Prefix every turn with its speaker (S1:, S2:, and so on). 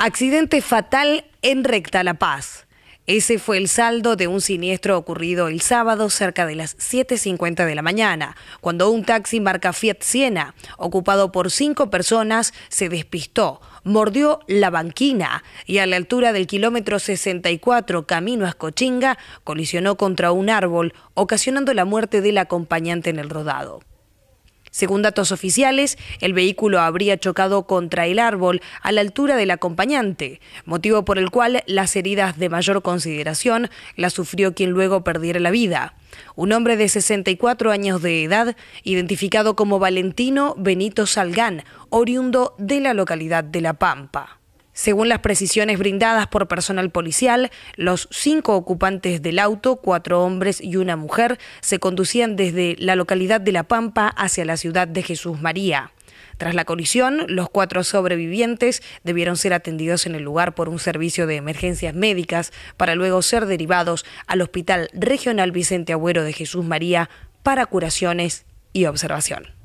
S1: Accidente fatal en Recta La Paz. Ese fue el saldo de un siniestro ocurrido el sábado cerca de las 7.50 de la mañana, cuando un taxi marca Fiat Siena, ocupado por cinco personas, se despistó, mordió la banquina y a la altura del kilómetro 64 camino a Escochinga colisionó contra un árbol, ocasionando la muerte del acompañante en el rodado. Según datos oficiales, el vehículo habría chocado contra el árbol a la altura del acompañante, motivo por el cual las heridas de mayor consideración las sufrió quien luego perdiera la vida. Un hombre de 64 años de edad, identificado como Valentino Benito Salgán, oriundo de la localidad de La Pampa. Según las precisiones brindadas por personal policial, los cinco ocupantes del auto, cuatro hombres y una mujer, se conducían desde la localidad de La Pampa hacia la ciudad de Jesús María. Tras la colisión, los cuatro sobrevivientes debieron ser atendidos en el lugar por un servicio de emergencias médicas para luego ser derivados al Hospital Regional Vicente Agüero de Jesús María para curaciones y observación.